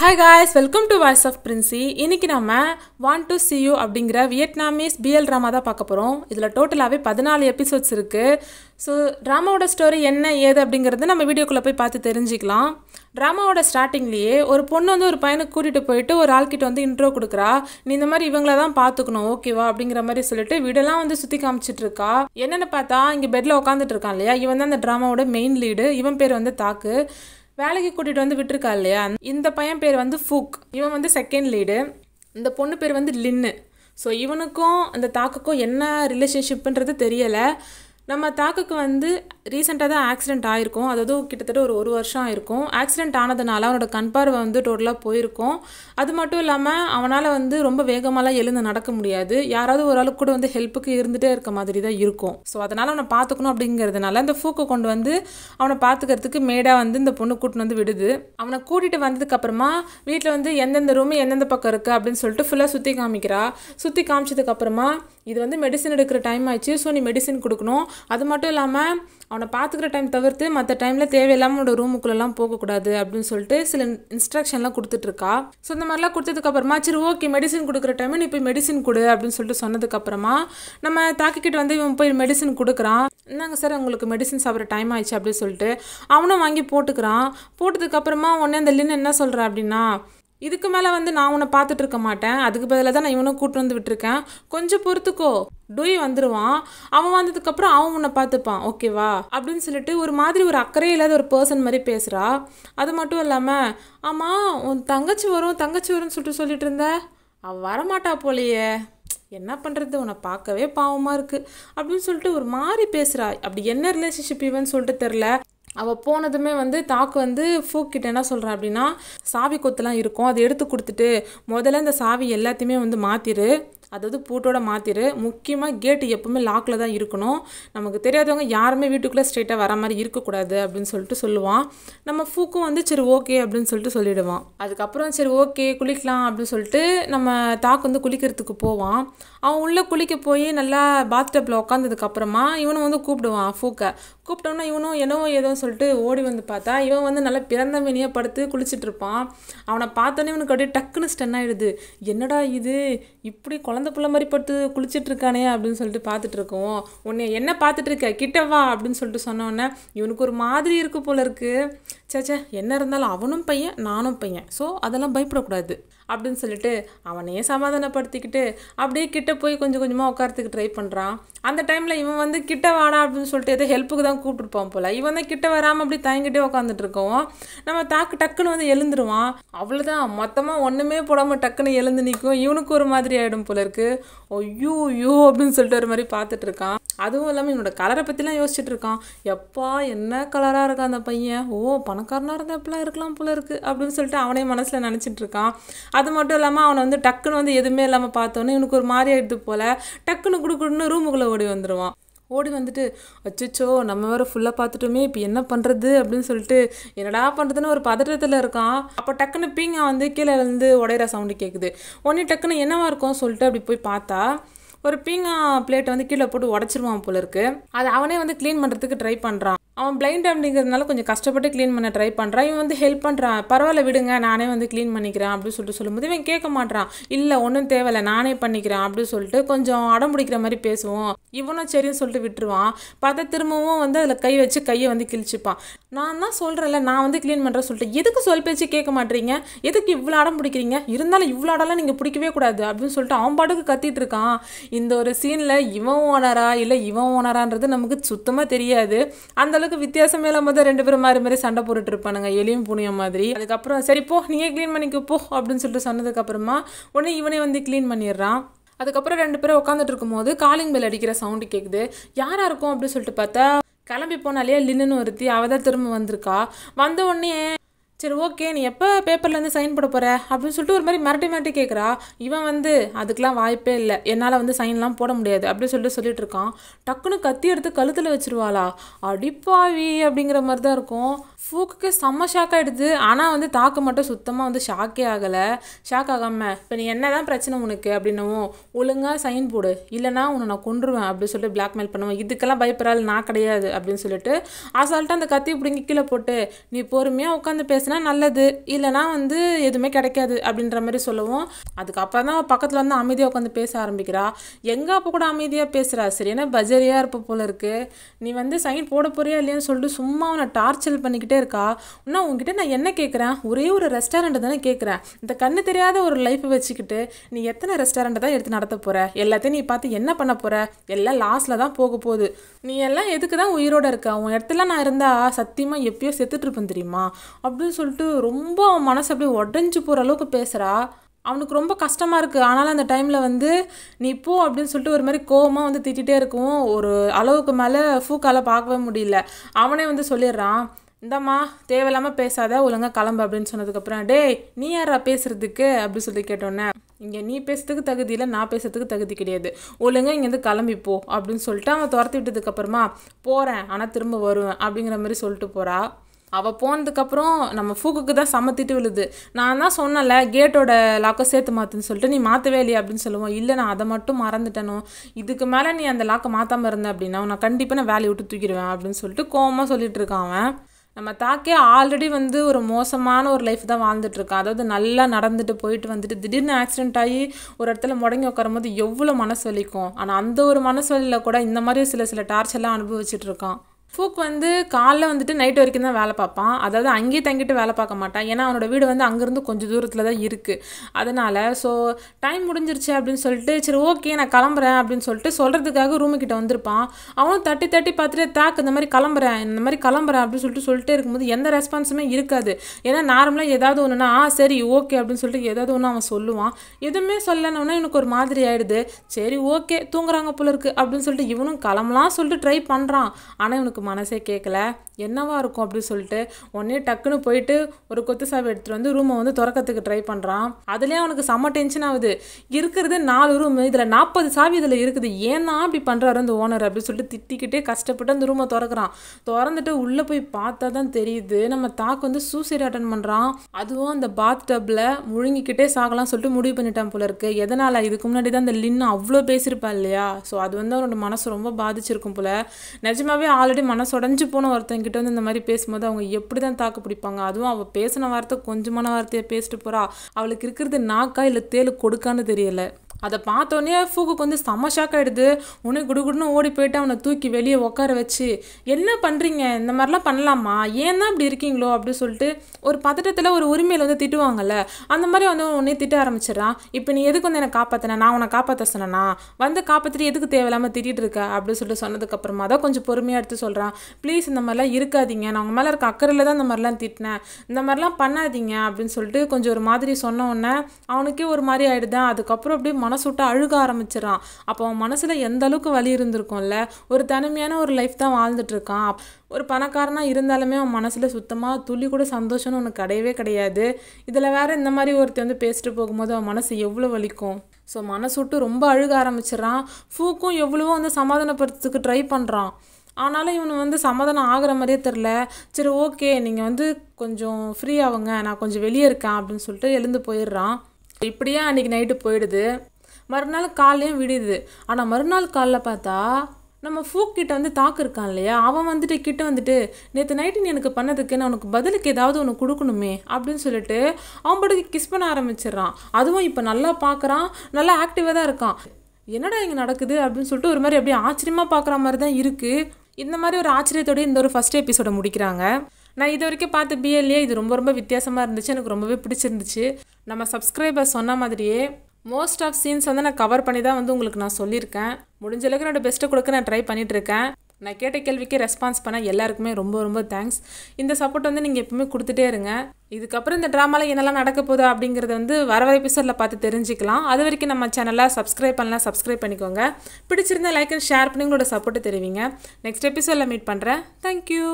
hi guys welcome to voice of Princy இன்றைக்கி நம்ம want to see you அப்படிங்கிற Vietnamese BL drama தான் பார்க்க போகிறோம் இதில் டோட்டலாகவே பதினாலு எபிசோட்ஸ் இருக்குது ஸோ ட்ராமாவோட ஸ்டோரி என்ன ஏது அப்படிங்கிறத நம்ம வீடியோக்குள்ளே போய் பார்த்து தெரிஞ்சுக்கலாம் ட்ராமாவோட ஸ்டார்டிங்லேயே ஒரு பொண்ணு வந்து ஒரு பையனை கூட்டிகிட்டு போயிட்டு ஒரு ஆள்கிட்ட வந்து இன்ட்ரோ கொடுக்குறா நீ இந்த மாதிரி இவங்கள தான் பார்த்துக்கணும் ஓகேவா அப்படிங்கிற மாதிரி சொல்லிட்டு வீடெல்லாம் வந்து சுற்றி காமிச்சிட்டு இருக்கா என்னென்னு பார்த்தா இங்கே பெட்டில் உட்காந்துட்டு இருக்கான் இல்லையா இவன் தான் அந்த ட்ராமாவோட மெயின் லீடு இவன் பேர் வந்து தாக்கு வேலைக்கு கூட்டிகிட்டு வந்து விட்டுருக்கா இல்லையா இந்த பையன் பேர் வந்து ஃபூக் இவன் வந்து செகண்ட் லீடு இந்த பொண்ணு பேர் வந்து லின்னு ஸோ இவனுக்கும் அந்த தாக்குக்கும் என்ன ரிலேஷன்ஷிப்புன்றது தெரியலை நம்ம தாக்குக்கு வந்து ரீசெண்டாக தான் ஆக்சிடெண்ட் ஆகிருக்கும் அதாவது கிட்டத்தட்ட ஒரு ஒரு வருஷம் ஆயிருக்கும் ஆக்சிடெண்ட் ஆனதுனால அவனோட கண் பார்வை வந்து டோட்டலாக போயிருக்கும் அது மட்டும் இல்லாமல் அவனால் வந்து ரொம்ப வேகமாலாம் எழுந்து நடக்க முடியாது யாராவது ஒரு ஆளுக்கு கூட வந்து ஹெல்ப்புக்கு இருந்துகிட்டே இருக்க மாதிரி தான் இருக்கும் ஸோ அதனால் அவனை பார்த்துக்கணும் அப்படிங்கிறதுனால அந்த ஃபூக்கை கொண்டு வந்து அவனை பார்த்துக்கிறதுக்கு மேடாக வந்து இந்த பொண்ணு கூட்டின்னு வந்து விடுது அவனை கூட்டிகிட்டு வந்ததுக்கப்புறமா வீட்டில் வந்து எந்தெந்த ரூம் எந்தெந்த பக்கம் இருக்குது அப்படின்னு சொல்லிட்டு ஃபுல்லாக சுற்றி காமிக்கிறா சுற்றி காமிச்சதுக்கப்புறமா இது வந்து மெடிசன் எடுக்கிற டைம் ஆயிடுச்சு ஸோ நீ மெடிசன் கொடுக்கணும் அது மட்டும் இல்லாமல் அவனை பார்த்துக்கிற டைம் தவிர்த்து மற்ற டைமில் தேவையில்லாமல் அவனோட ரூமுக்குள்ளெல்லாம் போகக்கூடாது அப்படின்னு சொல்லிட்டு சில இன்ஸ்ட்ரக்ஷன்லாம் கொடுத்துட்ருக்கா ஸோ இந்த மாதிரிலாம் கொடுத்ததுக்கப்புறமா சரி ஓகே மெடிசன் கொடுக்குற டைம் நீ போய் மெடிசன் கொடு அப்படின்னு சொல்லிட்டு சொன்னதுக்கப்புறமா நம்ம தாக்கிக்கிட்டு வந்து இவன் போய் மெடிசன் கொடுக்குறான் என்னங்க சார் உங்களுக்கு மெடிசன் சாப்பிட்ற டைம் ஆயிடுச்சு அப்படின்னு சொல்லிட்டு அவனும் வாங்கி போட்டுக்கிறான் போட்டதுக்கப்புறமா உடனே அந்த லின் என்ன சொல்கிறான் அப்படின்னா இதுக்கு மேலே வந்து நான் உன்னை பார்த்துட்டு இருக்க மாட்டேன் அதுக்கு பதிலாக தான் நான் இவனும் கூட்டு வந்து விட்டுருக்கேன் கொஞ்சம் பொறுத்துக்கோ டூய் வந்துடுவான் அவன் வந்ததுக்கப்புறம் அவன் உன்னை பார்த்துப்பான் ஓகேவா அப்படின்னு சொல்லிட்டு ஒரு மாதிரி ஒரு அக்கறையே இல்லாத ஒரு பர்சன் மாதிரி பேசுகிறா அது மட்டும் இல்லாமல் ஆமாம் உன் தங்கச்சி வரும் தங்கச்சி வரும்னு சொல்லிட்டு சொல்லிட்டு இருந்த அவள் வரமாட்டா போலையே என்ன பண்ணுறது உன்னை பார்க்கவே பாவமாக இருக்குது அப்படின்னு சொல்லிட்டு ஒரு மாதிரி பேசுகிறா அப்படி என்ன ரிலேஷன்ஷிப் இவன் சொல்லிட்டு தெரில அவள் போனதுமே வந்து தாக்கு வந்து ஃபூக்கிட்ட என்ன சொல்கிறா அப்படின்னா சாவி கொத்துலாம் இருக்கும் அதை எடுத்து கொடுத்துட்டு முதல்ல இந்த சாவி எல்லாத்தையுமே வந்து மாற்றிடு அதாவது பூட்டோட மாத்திரு முக்கியமாக கேட்டு எப்போவுமே லாக்கில் தான் இருக்கணும் நமக்கு தெரியாதவங்க யாருமே வீட்டுக்குள்ளே ஸ்ட்ரெயிட்டாக வர மாதிரி இருக்கக்கூடாது அப்படின்னு சொல்லிட்டு சொல்லுவான் நம்ம ஃபூக்கும் வந்து சரி ஓகே அப்படின்னு சொல்லிட்டு சொல்லிவிடுவான் அதுக்கப்புறம் சரி ஓகே குளிக்கலாம் அப்படின்னு சொல்லிட்டு நம்ம தாக்கு வந்து குளிக்கிறதுக்கு போவான் அவன் உள்ளே குளிக்க போய் நல்லா பாத் டப்பில் உட்காந்ததுக்கப்புறமா இவனும் வந்து கூப்பிடுவான் ஃபூக்கை கூப்பிட்டோன்னா இவனும் என்னவோ ஏதோ சொல்லிட்டு ஓடி வந்து பார்த்தா இவன் வந்து நல்லா பிறந்தவனியே படுத்து குளிச்சுட்டு இருப்பான் அவனை பார்த்தோன்னே இவனுக்கு அப்படியே டக்குன்னு ஸ்டென் ஆகிடுது என்னடா இது இப்படி குழந்தை பிறந்த பிள்ளை மாதிரி பட்டு குளிச்சுட்டு இருக்கானே அப்படின்னு சொல்லிட்டு பார்த்துட்டு இருக்கோம் உன்னை என்ன பார்த்துட்டு இருக்க கிட்டவா அப்படின்னு சொல்லிட்டு சொன்னோன்னே இவனுக்கு ஒரு மாதிரி இருக்குது போல இருக்குது சேச்சே என்ன இருந்தாலும் அவனும் பையன் நானும் பையன் ஸோ அதெல்லாம் பயப்படக்கூடாது அப்படின்னு சொல்லிட்டு அவனையே சமாதானப்படுத்திக்கிட்டு அப்படியே கிட்ட போய் கொஞ்சம் கொஞ்சமாக உட்காரத்துக்கு ட்ரை பண்ணுறான் அந்த டைமில் இவன் வந்து கிட்ட வாடா அப்படின்னு சொல்லிட்டு ஏதோ ஹெல்ப்புக்கு தான் கூப்பிட்டுருப்பான் போல் இவன் தான் கிட்ட வராமல் அப்படி தயங்கிட்டே உட்காந்துட்டு இருக்கோம் நம்ம தாக்கு டக்குன்னு வந்து எழுந்துருவான் அவ்வளோதான் மொத்தமாக ஒன்றுமே போடாமல் டக்குன்னு எழுந்து நிற்கும் இவனுக்கு ஒரு மாதிரி ஆகிடும் போல இருக்கு ஐயோ ஐயோ அப்படின்னு சொல்லிட்டு ஒரு மாதிரி பார்த்துட்டு இருக்கான் அதுவும் இல்லாமல் என்னோட கலரை பற்றிலாம் யோசிச்சுட்டு இருக்கான் எப்பா என்ன கலராக இருக்கான் அந்த பையன் ஓ பணக்காரனாக இருந்தால் இப்பெல்லாம் இருக்கலாம் போல இருக்குது அப்படின்னு சொல்லிட்டு அவனே மனசில் நினச்சிட்டு இருக்கான் அது மட்டும் இல்லாமல் அவனை வந்து டக்குன்னு வந்து எதுவுமே இல்லாமல் பார்த்தோன்னே இவனுக்கு ஒரு மாதிரி ஆகிடுது போல் டக்குன்னு கொடுக்குன்னு ரூமுக்குள்ளே ஓடி வந்துடுவான் ஓடி வந்துட்டு அச்சோ நம்ம வேறு ஃபுல்லாக பார்த்துட்டோமே இப்போ என்ன பண்ணுறது அப்படின்னு சொல்லிட்டு என்னடா பண்ணுறதுன்னு ஒரு பதட்டத்தில் இருக்கான் அப்போ டக்குன்னு பீங்கா வந்து கீழே வந்து உடையிற சவுண்டு கேட்குது உடனே டக்குன்னு என்னவா இருக்கும் சொல்லிட்டு அப்படி போய் பார்த்தா ஒரு பீங்கா பிளேட்டை வந்து கீழே போட்டு உடச்சிருவான் போல இருக்கு அதை அவனே வந்து க்ளீன் பண்ணுறதுக்கு ட்ரை பண்ணுறான் அவன் பிளைண்ட் அப்படிங்கிறதுனால கொஞ்சம் கஷ்டப்பட்டு க்ளீன் பண்ண ட்ரை பண்ணுறான் இவன் வந்து ஹெல்ப் பண்ணுறான் பரவாயில்ல விடுங்க நானே வந்து க்ளீன் பண்ணிக்கிறேன் அப்படின்னு சொல்லிட்டு சொல்லும்போது இவன் கேட்க மாட்டான் இல்லை ஒன்றும் தேவையில்லை நானே பண்ணிக்கிறேன் அப்படின்னு சொல்லிட்டு கொஞ்சம் அடம் பிடிக்கிற மாதிரி பேசுவோம் இவனும் சரின்னு சொல்லிட்டு விட்டுருவான் பார்த்தா திரும்பவும் வந்து அதில் கை வச்சு கையை வந்து கிழிச்சுப்பான் நான் தான் சொல்கிறேன்ல நான் வந்து க்ளீன் பண்ணுறேன் சொல்லிட்டு எதுக்கு சொல் பேச்சு கேட்க மாட்டீங்க எதுக்கு இவ்வளோ அடம் பிடிக்கிறீங்க இருந்தாலும் இவ்வளோ ஆடலாம் நீங்கள் பிடிக்கவே கூடாது அப்படின்னு சொல்லிட்டு அவன் பாட்டுக்கு கத்திட்டு இருக்கான் இந்த ஒரு சீனில் இவன் ஓனரா இல்லை இவன் ஓனரான்றது நமக்கு சுத்தமாக தெரியாது அந்தளவுக்கு வித்தியாசமே இல்லாமல் தான் ரெண்டு பேரும் மாதிரி மாதிரி சண்டை போட்டுட்டு இருப்பானுங்க எலியும் புனியும் மாதிரி அதுக்கப்புறம் சரி போ நீங்கள் க்ளீன் பண்ணிக்க போ அப்படின்னு சொல்லிட்டு சொன்னதுக்கப்புறமா உடனே இவனே வந்து க்ளீன் பண்ணிடுறான் அதுக்கப்புறம் ரெண்டு பேரும் உட்காந்துட்டு இருக்கும்போது காலிங் பெல் அடிக்கிற சவுண்டு கேட்குது யாராக இருக்கும் அப்படின்னு சொல்லிட்டு பார்த்தா கிளம்பி போனாலே லின்னு ஒருத்தி அவதான் திரும்ப வந்திருக்கா வந்த உடனே சரி ஓகே நீ எப்போ பேப்பர்லேருந்து சைன் போட போகிற அப்படின்னு சொல்லிட்டு ஒரு மாதிரி மிரட்டி மிரட்டி கேட்குறா இவன் வந்து அதுக்கெலாம் வாய்ப்பே இல்லை என்னால் வந்து சைன்லாம் போட முடியாது அப்படின்னு சொல்லிட்டு சொல்லிட்டு இருக்கான் டக்குன்னு கத்தி எடுத்து கழுத்தில் வச்சுருவாளா அடிப்பாவி அப்படிங்கிற மாதிரி தான் இருக்கும் ஃபூக்குக்கு செம்ம ஷாக் ஆகிடுது ஆனால் வந்து தாக்க மட்டும் சுத்தமாக வந்து ஷாக்கே ஆகலை ஷாக் ஆகாமல் இப்போ நீ என்ன தான் பிரச்சனை உனக்கு அப்படின்னவும் ஒழுங்காக சைன் போடு இல்லைனா உன்னை நான் கொண்டுருவேன் அப்படின்னு சொல்லிட்டு பிளாக்மெயில் பண்ணுவேன் இதுக்கெல்லாம் பயப்படாது நான் கிடையாது அப்படின்னு சொல்லிட்டு அசால்ட்டாக அந்த கத்தி பிடிங்கி கீழே போட்டு நீ பொறுமையாக உட்காந்து பேச கிடச்சினா நல்லது இல்லைனா வந்து எதுவுமே கிடைக்காது அப்படின்ற மாதிரி சொல்லுவோம் அதுக்கப்புறம் தான் பக்கத்தில் வந்து அமைதியாக உட்காந்து பேச ஆரம்பிக்கிறா எங்கே அப்போ கூட அமைதியாக பேசுகிறா சரி ஏன்னா பஜரியாக இருப்ப போல இருக்குது நீ வந்து சைன் போட போறியா இல்லையான்னு சொல்லிட்டு சும்மா அவனை டார்ச்சர் பண்ணிக்கிட்டே இருக்கா இன்னும் உங்ககிட்ட நான் என்ன கேட்குறேன் ஒரே ஒரு ரெஸ்டாரண்ட் தானே கேட்குறேன் இந்த கண்ணு தெரியாத ஒரு லைஃப்பை வச்சுக்கிட்டு நீ எத்தனை ரெஸ்டாரண்ட் தான் எடுத்து நடத்த போகிற எல்லாத்தையும் நீ பார்த்து என்ன பண்ண போகிற எல்லாம் லாஸ்ட்டில் தான் போக போகுது நீ எல்லாம் எதுக்கு தான் உயிரோடு இருக்க உன் இடத்துல நான் இருந்தால் சத்தியமாக எப்பயோ செத்துட்ருப்பேன் தெரியுமா அப்படின்னு சொல்லிட்டு ரொம்ப அவன் மனசு அப்படியே உடஞ்சி போகிற அளவுக்கு பேசுகிறா அவனுக்கு ரொம்ப கஷ்டமாக இருக்குது ஆனாலும் அந்த டைமில் வந்து நீ போ அப்படின்னு சொல்லிட்டு ஒரு மாதிரி கோபமாக வந்து திட்டிகிட்டே இருக்கும் ஒரு அளவுக்கு மேலே ஃபூக்கால் பார்க்கவே முடியல அவனே வந்து சொல்லிடுறான் இந்தாம்மா தேவையில்லாமல் பேசாத ஒழுங்காக கிளம்பு அப்படின்னு சொன்னதுக்கப்புறம் டேய் நீ யாரா பேசுகிறதுக்கு அப்படின்னு சொல்லி கேட்டோன்னே இங்கே நீ பேசுறதுக்கு தகுதி இல்லை நான் பேசுறதுக்கு தகுதி கிடையாது ஒழுங்காக இங்கேருந்து கிளம்பிப்போ அப்படின்னு சொல்லிட்டு அவன் துரத்தி விட்டதுக்கப்புறமா போகிறேன் ஆனால் திரும்ப வருவேன் அப்படிங்கிற மாதிரி சொல்லிட்டு போகிறா அவள் போனதுக்கப்புறம் நம்ம ஃபூக்குக்கு தான் சமத்திட்டு விழுது நான் தான் சொன்னல கேட்டோட லாக்கை சேர்த்து மாற்றுன்னு சொல்லிட்டு நீ மாற்றவே இல்லையா அப்படின்னு சொல்லுவோம் இல்லை நான் அதை மட்டும் மறந்துட்டேனோ இதுக்கு மேலே நீ அந்த லாக்கை மாற்றாமல் இருந்த அப்படின்னா நான் கண்டிப்பாக நான் வேலையை விட்டு தூக்கிடுவேன் அப்படின்னு சொல்லிட்டு கோவமாக சொல்லிட்டு இருக்கான் அவன் நம்ம தாக்கே ஆல்ரெடி வந்து ஒரு மோசமான ஒரு லைஃப் தான் வாழ்ந்துட்டுருக்கான் அதாவது நல்லா நடந்துட்டு போயிட்டு வந்துட்டு திடீர்னு ஆக்சிடென்ட் ஆகி ஒரு இடத்துல முடங்கி உட்காரும் போது எவ்வளோ மனசு வலிக்கும் ஆனால் அந்த ஒரு மனசு வலியில் கூட இந்த மாதிரி சில சில டார்ச்செல்லாம் அனுபவிச்சுட்டு இருக்கான் ஃபூக் வந்து காலைல வந்துட்டு நைட் வரைக்கும் தான் வேலை பார்ப்பான் அதாவது அங்கேயே தங்கிட்டு வேலை பார்க்க மாட்டான் ஏன்னா அவனோட வீடு வந்து அங்கேருந்து கொஞ்சம் தூரத்தில் தான் இருக்குது அதனால் ஸோ டைம் முடிஞ்சிருச்சு அப்படின்னு சொல்லிட்டு சரி ஓகே நான் கிளம்புறேன் அப்படின்னு சொல்லிட்டு சொல்கிறதுக்காக ரூமுக்கிட்ட வந்திருப்பான் அவனும் தட்டி தட்டி பார்த்துட்டு தாக்கு இந்த மாதிரி கிளம்புறேன் இந்த மாதிரி கிளம்புறேன் அப்படின்னு சொல்லிட்டு சொல்லிட்டே இருக்கும்போது எந்த ரெஸ்பான்ஸுமே இருக்காது ஏன்னா நார்மலாக ஏதாவது ஒன்றுனா ஆ சரி ஓகே அப்படின்னு சொல்லிட்டு ஏதாவது ஒன்று அவன் சொல்லுவான் எதுவுமே சொல்லணும்னா எனக்கு ஒரு மாதிரி ஆகிடுது சரி ஓகே தூங்குறாங்க போல இருக்குது அப்படின்னு சொல்லிட்டு இவனும் கிளம்பலாம் சொல்லிட்டு ட்ரை பண்ணுறான் ஆனால் இவனுக்கு அவனுக்கு மனசே கேட்கல என்னவா இருக்கும் அப்படின்னு சொல்லிட்டு உடனே டக்குன்னு போயிட்டு ஒரு கொத்து சாவி எடுத்துகிட்டு வந்து ரூமை வந்து திறக்கிறதுக்கு ட்ரை பண்ணுறான் அதுலேயே அவனுக்கு செம்ம டென்ஷன் ஆகுது இருக்கிறது நாலு ரூம் இதில் நாற்பது சாவி இதில் இருக்குது ஏன்னா அப்படி இப்படி பண்ணுறாரு அந்த ஓனர் அப்படின்னு சொல்லிட்டு திட்டிக்கிட்டே கஷ்டப்பட்டு அந்த ரூமை திறக்கிறான் திறந்துட்டு உள்ளே போய் பார்த்தா தான் தெரியுது நம்ம தாக்கு வந்து சூசைட் அட்டன் பண்ணுறான் அதுவும் அந்த பாத் டப்பில் முழுங்கிக்கிட்டே சாகலாம் சொல்லிட்டு முடிவு பண்ணிட்டான் போல இருக்கு எதனால் இதுக்கு முன்னாடி தான் அந்த லின்னு அவ்வளோ பேசியிருப்பா இல்லையா ஸோ அது வந்து அவனோட மனசு ரொம்ப பாதிச்சிருக்கும் போல நிஜமாவே ஆல்ரெடி மனசொடைஞ்சு போன ஒருத்தங்கிட்ட வந்து இந்த மாதிரி பேசும்போது அவங்க எப்படி தான் தாக்கு பிடிப்பாங்க அதுவும் அவள் பேசின வார்த்தை கொஞ்சமான வார்த்தையை பேசிட்டு போகிறா அவளுக்கு இருக்கிறது நாக்கா இல்லை தேலு கொடுக்கான்னு தெரியலை அதை பார்த்தோன்னே ஃபூக்குக்கு வந்து செம்ம ஷாக் ஆகிடுது உனக்கு குடுகுடுன்னு ஓடி போயிட்டு அவனை தூக்கி வெளியே உட்கார வச்சு என்ன பண்ணுறீங்க இந்த மாதிரிலாம் பண்ணலாமா ஏன் தான் இப்படி இருக்கீங்களோ அப்படின்னு சொல்லிட்டு ஒரு பதட்டத்தில் ஒரு உரிமையில் வந்து திட்டுவாங்கல்ல அந்த மாதிரி வந்து உன்னே திட்ட ஆரம்பிச்சிடறான் இப்போ நீ எதுக்கு வந்து என்னை காப்பாற்றின நான் உன்னை காப்பாற்ற சொன்னேன்னா வந்து காப்பாற்றிட்டு எதுக்கு தேவையில்லாமல் திட்டிகிட்டு இருக்க அப்படின்னு சொல்லிட்டு சொன்னதுக்கப்புறமா தான் கொஞ்சம் பொறுமையாக எடுத்து சொல்கிறான் ப்ளீஸ் இந்த மாதிரிலாம் இருக்காதீங்க நான் உங்கள் மேலே இருக்க அக்கறையில் தான் இந்த மாதிரிலாம் திட்டினேன் இந்த மாதிரிலாம் பண்ணாதீங்க அப்படின்னு சொல்லிட்டு கொஞ்சம் ஒரு மாதிரி சொன்ன உடனே அவனுக்கே ஒரு மாதிரி ஆகிடுதான் அதுக்கப்புறம் அப்படியே விட்டு அழுக ஆரம்பிச்சிடறான் அப்போ அவன் மனசில் எந்த அளவுக்கு வலி இருந்திருக்கும்ல ஒரு தனிமையான ஒரு லைஃப் தான் வாழ்ந்துட்டுருக்கான் ஒரு பணக்காரனாக இருந்தாலுமே அவன் மனசில் சுத்தமாக துளி கூட சந்தோஷம்னு ஒன்று கிடையவே கிடையாது இதில் வேறு இந்த மாதிரி ஒருத்தர் வந்து பேசிட்டு போகும்போது அவன் மனசு எவ்வளோ வலிக்கும் ஸோ மனசு விட்டு ரொம்ப அழுக ஆரம்பிச்சிடறான் ஃபூக்கும் எவ்வளவோ வந்து சமாதானப்படுத்துறதுக்கு ட்ரை பண்ணுறான் ஆனாலும் இவன் வந்து சமாதானம் ஆகிற மாதிரியே தெரில சரி ஓகே நீங்கள் வந்து கொஞ்சம் ஃப்ரீ ஆகுங்க நான் கொஞ்சம் வெளியே இருக்கேன் அப்படின்னு சொல்லிட்டு எழுந்து போயிடுறான் இப்படியே அன்றைக்கி நைட்டு போயிடுது மறுநாள் காலையும் விடுது ஆனால் மறுநாள் காலில் பார்த்தா நம்ம ஃபூக்கிட்ட வந்து தாக்குருக்கான் இல்லையா அவன் வந்துட்டு கிட்ட வந்துட்டு நேற்று நைட்டு நீ எனக்கு பண்ணதுக்கு நான் உனக்கு பதிலுக்கு ஏதாவது ஒன்று கொடுக்கணுமே அப்படின்னு சொல்லிட்டு அவன் பாட்டுக்கு கிஸ் பண்ண ஆரம்பிச்சிடுறான் அதுவும் இப்போ நல்லா பார்க்குறான் நல்லா ஆக்டிவாக தான் இருக்கான் என்னடா இங்கே நடக்குது அப்படின்னு சொல்லிட்டு ஒரு மாதிரி அப்படியே ஆச்சரியமாக பார்க்குற மாதிரி தான் இருக்குது இந்த மாதிரி ஒரு ஆச்சரியத்தோடய இந்த ஒரு ஃபஸ்ட் எபிசோடை முடிக்கிறாங்க நான் இது வரைக்கும் பார்த்த பிஎல்ஏ இது ரொம்ப ரொம்ப வித்தியாசமாக இருந்துச்சு எனக்கு ரொம்பவே பிடிச்சிருந்துச்சு நம்ம சப்ஸ்கிரைபர் சொன்ன மாதிரியே மோஸ்ட் ஆஃப் சீன்ஸ் வந்து நான் கவர் பண்ணி தான் வந்து உங்களுக்கு நான் சொல்லியிருக்கேன் முடிஞ்ச அளவுக்கு என்னோடய பெஸ்ட்டை கொடுக்க நான் ட்ரை பண்ணிகிட்ருக்கேன் நான் கேட்ட கேள்விக்கு ரெஸ்பான்ஸ் பண்ண எல்லாருக்குமே ரொம்ப ரொம்ப தேங்க்ஸ் இந்த சப்போர்ட் வந்து நீங்கள் எப்பவுமே கொடுத்துட்டே இருங்க இதுக்கப்புறம் இந்த ட்ராமாவில் என்னெல்லாம் நடக்க போதா அப்படிங்கிறத வந்து வர வர எபிசோடில் பார்த்து தெரிஞ்சுக்கலாம் அது வரைக்கும் நம்ம சேனலில் சப்ஸ்கிரைப் பண்ணலாம் சப்ஸ்கிரைப் பண்ணிக்கோங்க பிடிச்சிருந்தா லைக் அண்ட் ஷேர் பண்ணி உங்களோட சப்போர்ட்டு தெரிவிங்க நெக்ஸ்ட் எபிசோடில் மீட் பண்ணுறேன் தேங்க்யூ